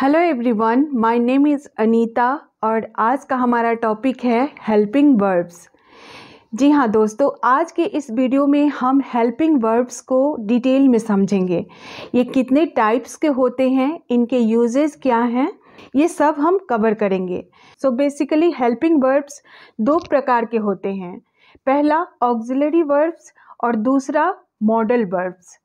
hello everyone my name is Anita और आज का हमारा टॉपिक है हेल्पिंग वर्ब्स जी हाँ दोस्तों आज के इस वीडियो में हम हेल्पिंग वर्ब्स को डिटेल में समझेंगे ये कितने टाइप्स के होते हैं इनके यूजेस क्या हैं ये सब हम कवर करेंगे सो बेसिकली हेल्पिंग वर्ब्स दो प्रकार के होते हैं पहला ऑक्जिलरी वर्ब्स और दूसरा मॉडल वर्ब्स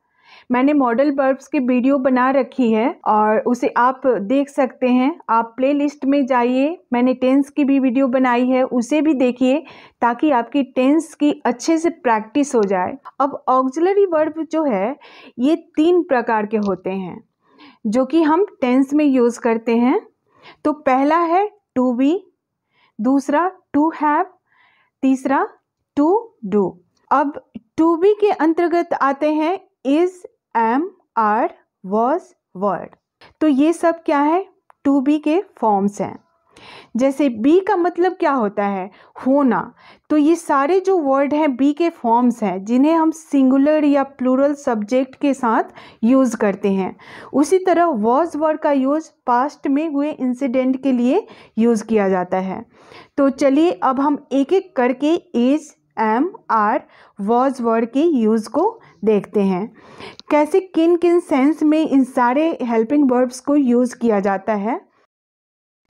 मैंने मॉडल बर्ब्स की वीडियो बना रखी है और उसे आप देख सकते हैं आप प्लेलिस्ट में जाइए मैंने टेंस की भी वीडियो बनाई है उसे भी देखिए ताकि आपकी टेंस की अच्छे से प्रैक्टिस हो जाए अब ऑक्जलरी वर्ब जो है ये तीन प्रकार के होते हैं जो कि हम टेंस में यूज़ करते हैं तो पहला है टू बी दूसरा टू हैव तीसरा टू डू अब टू बी के अंतर्गत आते हैं is am are was were तो ये सब क्या है टू बी के फॉर्म्स हैं जैसे बी का मतलब क्या होता है होना तो ये सारे जो वर्ड हैं बी के फॉर्म्स हैं जिन्हें हम सिंगुलर या प्लूरल सब्जेक्ट के साथ यूज़ करते हैं उसी तरह वॉज वर्ड का यूज़ पास्ट में हुए इंसिडेंट के लिए यूज़ किया जाता है तो चलिए अब हम एक एक करके is am are was were के यूज़ को देखते हैं कैसे किन किन सेंस में इन सारे हेल्पिंग वर्ब्स को यूज़ किया जाता है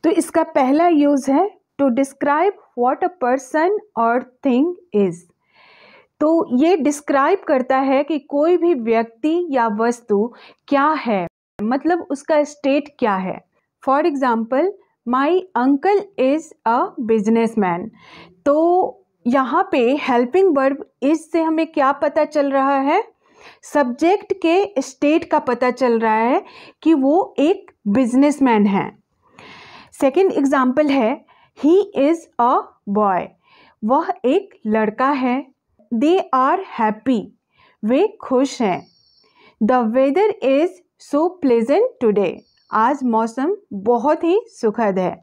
तो इसका पहला यूज़ है to describe what a person और थिंग इज़ तो ये डिस्क्राइब करता है कि कोई भी व्यक्ति या वस्तु क्या है मतलब उसका स्टेट क्या है for example my uncle is a business man तो यहाँ पे हेल्पिंग वर्ब इज से हमें क्या पता चल रहा है सब्जेक्ट के स्टेट का पता चल रहा है कि वो एक बिजनेसमैन है सेकंड एग्जांपल है ही इज़ अ बॉय वह एक लड़का है दे आर हैप्पी वे खुश हैं the weather is so pleasant today आज मौसम बहुत ही सुखद है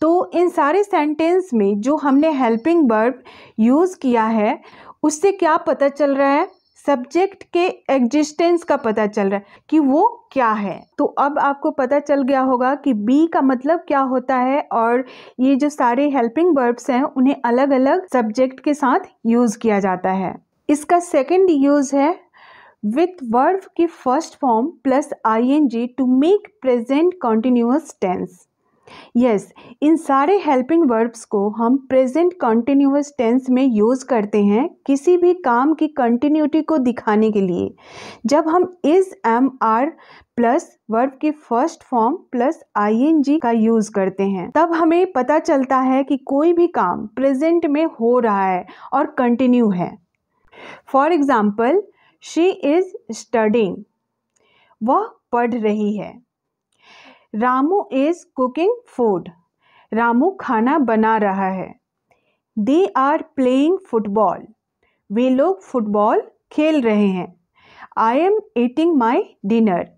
तो इन सारे सेंटेंस में जो हमने हेल्पिंग वर्ब यूज़ किया है उससे क्या पता चल रहा है सब्जेक्ट के एग्जिस्टेंस का पता चल रहा है कि वो क्या है तो अब आपको पता चल गया होगा कि बी का मतलब क्या होता है और ये जो सारे हेल्पिंग वर्ब्स हैं उन्हें अलग अलग सब्जेक्ट के साथ यूज़ किया जाता है इसका सेकंड यूज़ है विथ verb की first form plus I N G to make present continuous tense yes इन सारे हेल्पिंग वर्ब्स को हम प्रेजेंट कंटिन्यूस टेंस में यूज़ करते हैं किसी भी काम की कंटिन्यूटी को दिखाने के लिए जब हम is am are plus verb की first form plus I N G का यूज करते हैं तब हमें पता चलता है कि कोई भी काम प्रेजेंट में हो रहा है और कंटिन्यू है for example she is studying वह पढ़ रही है Ramu is cooking food Ramu खाना बना रहा है दे आर प्लेइंग फुटबॉल वे लोग फुटबॉल खेल रहे हैं I am eating my dinner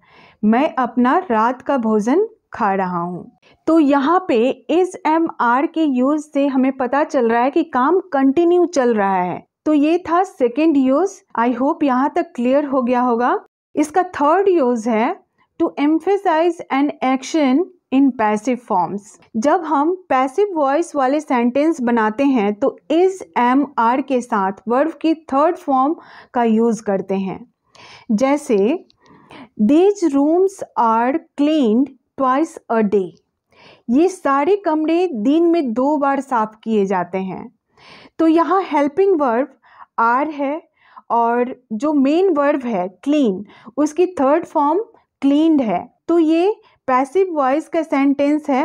मैं अपना रात का भोजन खा रहा हूँ तो यहाँ पे इस एम आर के यूज़ से हमें पता चल रहा है कि काम कंटिन्यू चल रहा है तो ये था सेकेंड यूज़ आई होप यहाँ तक क्लियर हो गया होगा इसका थर्ड यूज़ है to emphasize an action in passive forms जब हम पैसिव वॉइस वाले सेंटेंस बनाते हैं तो इज एम आर के साथ वर्ब की थर्ड फॉर्म का यूज़ करते हैं जैसे these rooms are clean twice a day ये सारे कमरे दिन में दो बार साफ किए जाते हैं तो यहाँ हेल्पिंग वर्ब आर है और जो मेन वर्ब है क्लीन उसकी थर्ड फॉर्म क्लीनड है तो ये पैसिव वॉइस का सेंटेंस है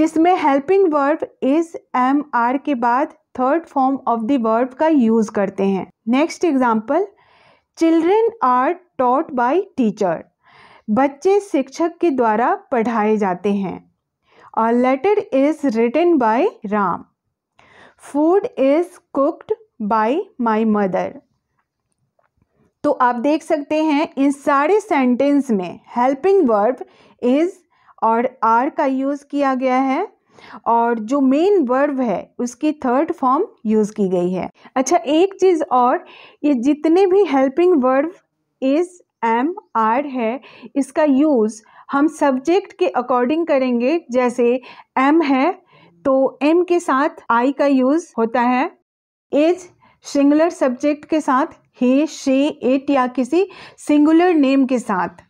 जिसमें helping verb is am are के बाद third form of the verb का यूज़ करते हैं next example children are taught by teacher बच्चे शिक्षक के द्वारा पढ़ाए जाते हैं और letter is written by Ram food is cooked by my mother तो आप देख सकते हैं इन सारे सेंटेंस में हेल्पिंग वर्ब इज़ और आर का यूज़ किया गया है और जो मेन वर्ब है उसकी थर्ड फॉर्म यूज़ की गई है अच्छा एक चीज़ और ये जितने भी helping verb is am are है इसका यूज़ हम सब्जेक्ट के अकॉर्डिंग करेंगे जैसे एम है तो एम के साथ आई का यूज होता है एज सिंगुलर सब्जेक्ट के साथ हे शे एट या किसी सिंगुलर नेम के साथ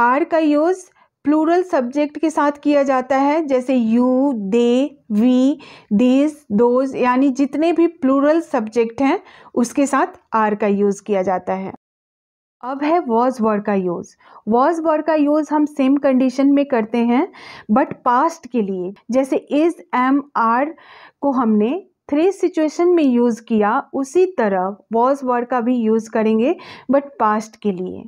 आर का यूज प्लूरल सब्जेक्ट के साथ किया जाता है जैसे you they we this those यानी जितने भी प्लूरल सब्जेक्ट हैं उसके साथ आर का यूज़ किया जाता है अब है वॉज वर्ड का यूज़ वॉज वर्ड का यूज़ हम सेम कंडीशन में करते हैं बट पास्ट के लिए जैसे इज़ एम आर को हमने थ्री सिचुएशन में यूज़ किया उसी तरह वॉज वर्ड का भी यूज़ करेंगे बट पास्ट के लिए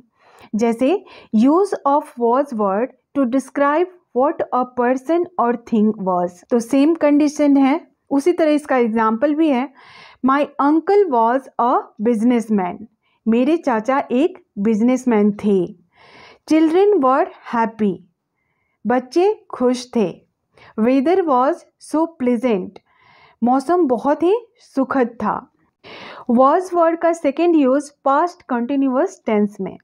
जैसे use of was were to describe what a person और थिंग वॉज तो सेम कंडीशन है उसी तरह इसका एग्जाम्पल भी है my uncle was a business man मेरे चाचा एक बिजनेसमैन थे चिल्ड्रेन वर हैप्पी बच्चे खुश थे वेदर वॉज सो प्लेजेंट मौसम बहुत ही सुखद था वॉज वर्ड का second use past continuous tense में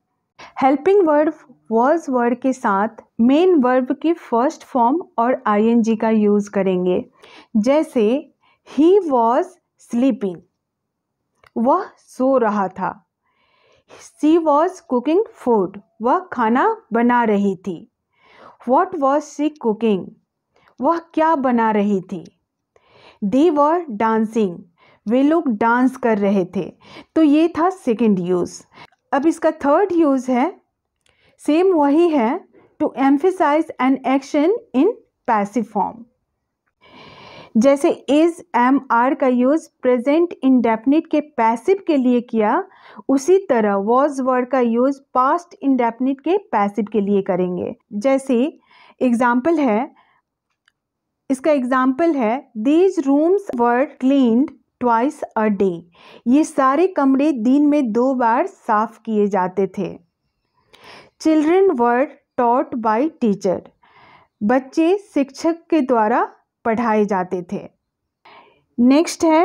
हेल्पिंग वर्ड वॉज वर्ड के साथ मेन वर्ब की फर्स्ट फॉर्म और आई एन जी का यूज करेंगे जैसे ही वॉज स्लीपिंग वह सो रहा था सी वॉज कुकिंग फूड वह खाना बना रही थी वॉट वॉज सी कुकिंग वह क्या बना रही थी दे वर डांसिंग वे लोग डांस कर रहे थे तो ये था सेकेंड यूज़ अब इसका थर्ड यूज़ है सेम वही है to emphasize an action in passive form जैसे इज एम आर का यूज़ प्रेजेंट इंडेफिनिट के पैसिव के लिए किया उसी तरह वॉज वर्ड का यूज़ पास्ट इंडेफिनिट के पैसिव के लिए करेंगे जैसे एग्जाम्पल है इसका एग्जाम्पल है these rooms were clean twice a day ये सारे कमरे दिन में दो बार साफ किए जाते थे children were taught by teacher बच्चे शिक्षक के द्वारा पढ़ाए जाते थे नेक्स्ट है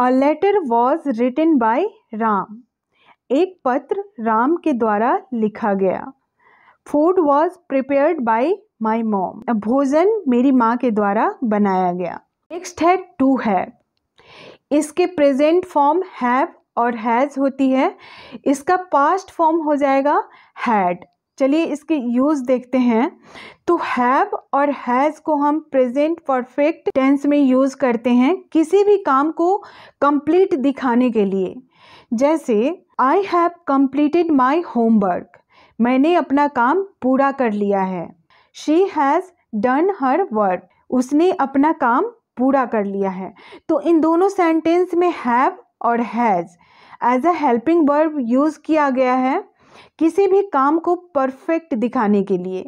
a letter was written by Ram एक पत्र राम के द्वारा लिखा गया food was prepared by my mom भोजन मेरी माँ के द्वारा बनाया गया नेक्स्ट है टू है इसके प्रेजेंट फॉर्म हैव और हैज़ होती है इसका पास्ट फॉर्म हो जाएगा हैड चलिए इसके यूज़ देखते हैं तो हैव और हैज़ को हम प्रेजेंट परफेक्ट टेंस में यूज़ करते हैं किसी भी काम को कंप्लीट दिखाने के लिए जैसे I have completed my homework मैंने अपना काम पूरा कर लिया है she has done her work उसने अपना काम पूरा कर लिया है तो इन दोनों सेंटेंस में हैव और has as a helping verb use किया गया है किसी भी काम को परफेक्ट दिखाने के लिए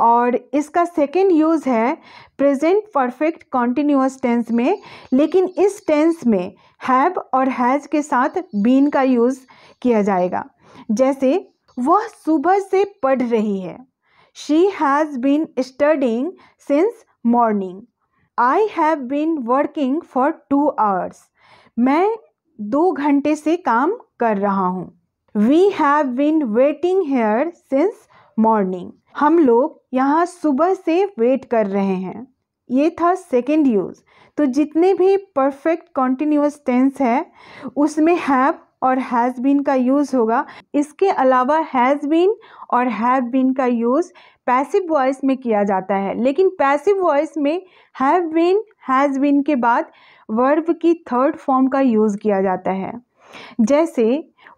और इसका सेकेंड यूज़ है प्रेजेंट परफेक्ट कॉन्टिन्यूस टेंस में लेकिन इस टेंस में हैव और हैज़ के साथ बीन का यूज़ किया जाएगा जैसे वह सुबह से पढ़ रही है she has been studying since morning I have been working for two hours मैं दो घंटे से काम कर रहा हूँ we have been waiting here since morning हम लोग यहाँ सुबह से वेट कर रहे हैं ये था सेकेंड यूज़ तो जितने भी परफेक्ट कॉन्टिन्यूस टेंस है उसमें हैव और हैज़ बीन का यूज़ होगा इसके अलावा हैज़ बीन और हैव बीन का यूज़ पैसिव वॉइस में किया जाता है लेकिन पैसिव वॉइस में हैव बीन हैज़ बीन के बाद वर्ब की थर्ड फॉर्म का यूज़ किया जाता है जैसे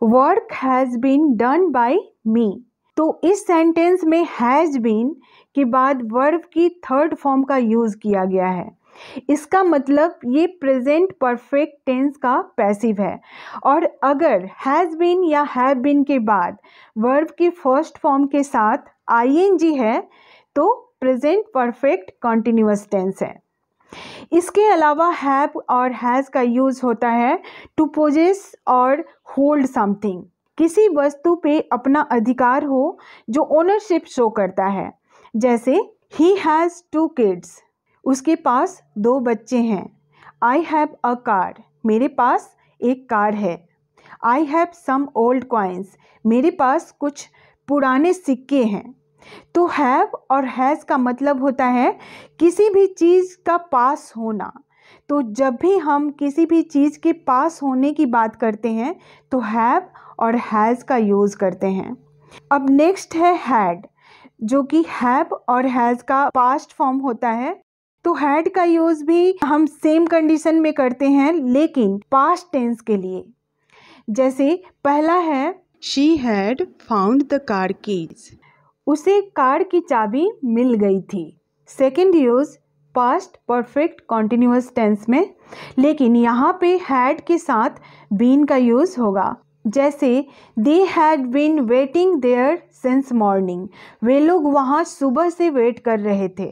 work has been done by me तो इस सेंटेंस में हैज़ बीन के बाद वर्ब की थर्ड फॉर्म का यूज़ किया गया है इसका मतलब ये प्रेजेंट परफेक्ट टेंस का पैसिव है और अगर हैज़ बीन या हैव बीन के बाद वर्ब की फर्स्ट फॉर्म के साथ आईएनजी है तो प्रेजेंट परफेक्ट कॉन्टिन्यूस टेंस है इसके अलावा हैव और हैज़ का यूज़ होता है टू पोजेस और होल्ड समथिंग किसी वस्तु पे अपना अधिकार हो जो ओनरशिप शो करता है जैसे ही हैज़ टू किड्स उसके पास दो बच्चे हैं आई हैव अ कार मेरे पास एक कार है I have some old coins मेरे पास कुछ पुराने सिक्के हैं तो हैव और हैज़ का मतलब होता है किसी भी चीज़ का पास होना तो जब भी हम किसी भी चीज़ के पास होने की बात करते हैं तो हैव और हैज़ का यूज़ करते हैं अब नेक्स्ट है हैड जो कि हैव और हैज़ का पास्ट फॉर्म होता है तो हैड का यूज़ भी हम सेम कंडीशन में करते हैं लेकिन पास्ट टेंस के लिए जैसे पहला है she had found the car keys उसे कार की चाबी मिल गई थी second use past perfect continuous tense में लेकिन यहाँ पे हैड के साथ बीन का यूज़ होगा जैसे they had been waiting there since morning वे लोग वहाँ सुबह से वेट कर रहे थे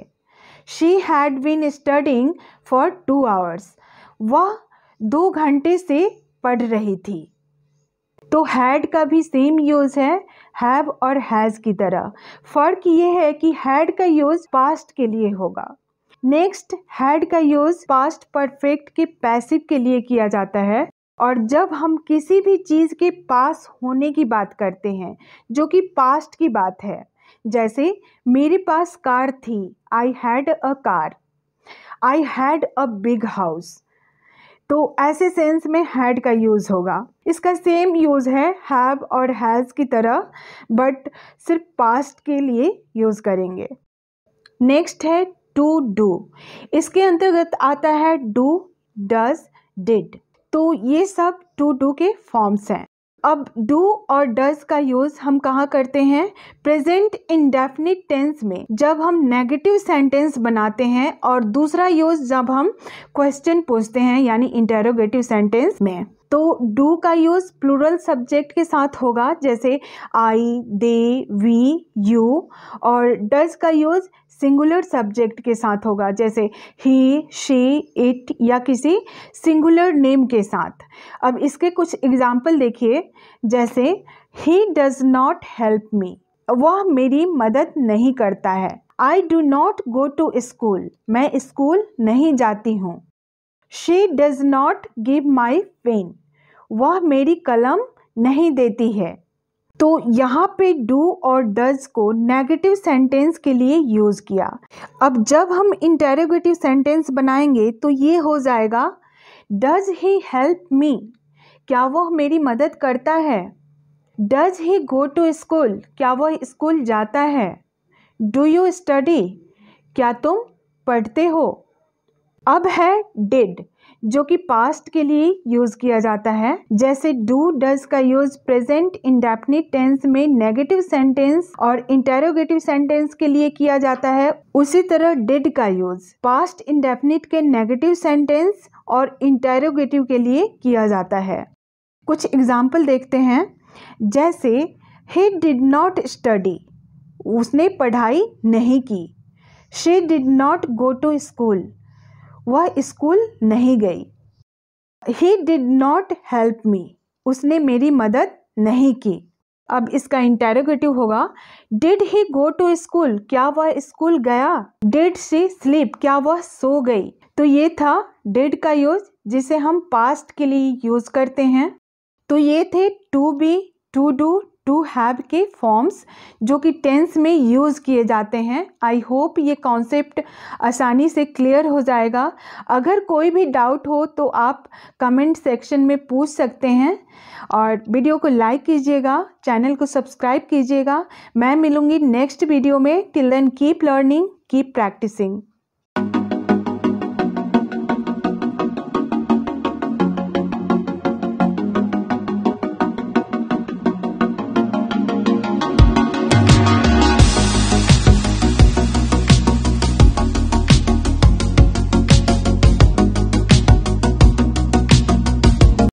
she had been studying for two hours वह दो घंटे से पढ़ रही थी तो हैड का भी सेम यूज़ है हैव और हैज़ की तरह फ़र्क ये है कि हैड का यूज़ पास्ट के लिए होगा नेक्स्ट हैड का यूज़ पास्ट परफेक्ट के पैसिव के लिए किया जाता है और जब हम किसी भी चीज़ के पास होने की बात करते हैं जो कि पास्ट की बात है जैसे मेरे पास कार थी I had a car I had a big house तो ऐसे सेंस में हैड का यूज़ होगा इसका सेम यूज़ है हैव और हैज़ की तरह बट सिर्फ पास्ट के लिए यूज़ करेंगे नेक्स्ट है टू डू इसके अंतर्गत आता है डू डज डिड तो ये सब टू डू के फॉर्म्स हैं अब डू और डज का यूज़ हम कहाँ करते हैं प्रेजेंट डेफिनिट टेंस में जब हम नेगेटिव सेंटेंस बनाते हैं और दूसरा यूज़ जब हम क्वेश्चन पूछते हैं यानी इंटेरोगेटिव सेंटेंस में तो डू का यूज़ प्लूरल सब्जेक्ट के साथ होगा जैसे आई दे वी यू और डज का यूज़ सिंगुलर सब्जेक्ट के साथ होगा जैसे ही शी इट या किसी सिंगुलर नेम के साथ अब इसके कुछ एग्जाम्पल देखिए जैसे he does not help me वह मेरी मदद नहीं करता है I do not go to school मैं स्कूल नहीं जाती हूँ she does not give my pen वह मेरी कलम नहीं देती है तो यहाँ पे डू और डज को नेगेटिव सेंटेंस के लिए यूज़ किया अब जब हम इंटेरोगेटिव सेंटेंस बनाएंगे तो ये हो जाएगा डज ही हेल्प मी क्या वह मेरी मदद करता है does he go to school क्या वह स्कूल जाता है डू यू स्टडी क्या तुम पढ़ते हो अब है डिड जो कि पास्ट के लिए यूज किया जाता है जैसे डू डज का यूज प्रेजेंट इंडेफिनिट टेंस में नेगेटिव सेंटेंस और इंटेरोगेटिव सेंटेंस के लिए किया जाता है उसी तरह डिड का यूज पास्ट इंडेफिनिट के नेगेटिव सेंटेंस और इंटेरोगेटिव के लिए किया जाता है कुछ एग्जाम्पल देखते हैं जैसे ही डिड नॉट स्टडी उसने पढ़ाई नहीं की she did not go to school वह स्कूल नहीं गई he did not help me उसने मेरी मदद नहीं की अब इसका इंटेरोगेटिव होगा did he go to school क्या वह स्कूल गया डिड सी स्लीप क्या वह सो गई तो ये था डिड का यूज जिसे हम पास्ट के लिए यूज करते हैं तो ये थे to be to do to have के फॉर्म्स जो कि टेंस में यूज़ किए जाते हैं आई होप ये कॉन्सेप्ट आसानी से क्लियर हो जाएगा अगर कोई भी डाउट हो तो आप कमेंट सेक्शन में पूछ सकते हैं और वीडियो को लाइक कीजिएगा चैनल को सब्सक्राइब कीजिएगा मैं मिलूँगी नेक्स्ट वीडियो में till then keep learning keep practising